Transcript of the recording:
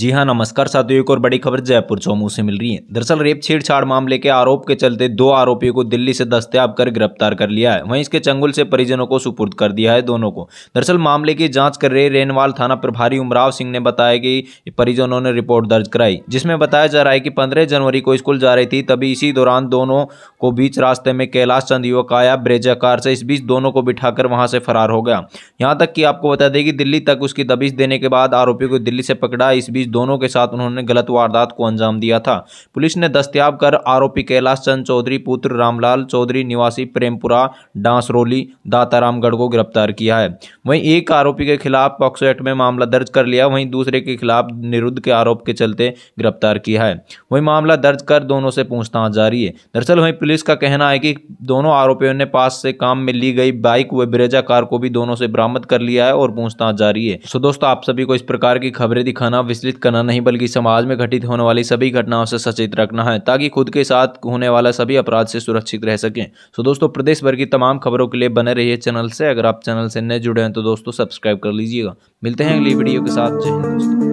जी हाँ नमस्कार साथियों एक और बड़ी खबर जयपुर चौमू से मिल रही है दरअसल रेप छेड़छाड़ मामले के आरोप के चलते दो आरोपियों को दिल्ली से दस्तयाब कर गिरफ्तार कर लिया है वहीं इसके चंगुल से परिजनों को सुपुर्द कर दिया है दोनों को दरअसल मामले की जांच कर रहे रेनवाल थाना प्रभारी उमराव सिंह ने बताया कि परिजनों ने रिपोर्ट दर्ज कराई जिसमें बताया जा रहा है कि पंद्रह जनवरी को स्कूल जा रही थी तभी इसी दौरान दोनों को बीच रास्ते में कैलाश चंद युवक आया ब्रेजा कार से इस बीच दोनों को बिठाकर वहां से फरार हो गया यहाँ तक कि आपको बता दें कि दिल्ली तक उसकी दबिश देने के बाद आरोपी को दिल्ली से पकड़ा इस बीच बीच दोनों के साथ उन्होंने गलत वारदात को अंजाम दिया था पुलिस ने दस्तियाब कर आरोपी कैलाश चंद चौधरी पुत्र रामलाल चौधरी निवासी प्रेमपुरा डांसरोली दातारामगढ़ को गिरफ्तार किया है वहीं एक आरोपी के खिलाफ पॉक्सो एक्ट में मामला दर्ज कर लिया वहीं दूसरे के खिलाफ निरुद्ध के आरोप के चलते गिरफ्तार किया है वहीं मामला दर्ज कर दोनों से पूछताछ जारी है दरअसल वहीं पुलिस का कहना है कि दोनों आरोपियों ने पास से काम में ली गई बाइक व ब्रेजा कार को भी दोनों से बरामद कर लिया है और पूछताछ जारी है सो दोस्तों आप सभी को इस प्रकार की खबरें दिखाना विस्तृत प्रेरित करना नहीं बल्कि समाज में घटित होने वाली सभी घटनाओं से सचेत रखना है ताकि खुद के साथ होने वाला सभी अपराध से सुरक्षित रह सकें सो तो दोस्तों प्रदेश भर की तमाम खबरों के लिए बने रहिए चैनल से अगर आप चैनल से नए जुड़े हैं तो दोस्तों सब्सक्राइब कर लीजिएगा मिलते हैं अगली वीडियो के साथ जय हिंद दोस्तों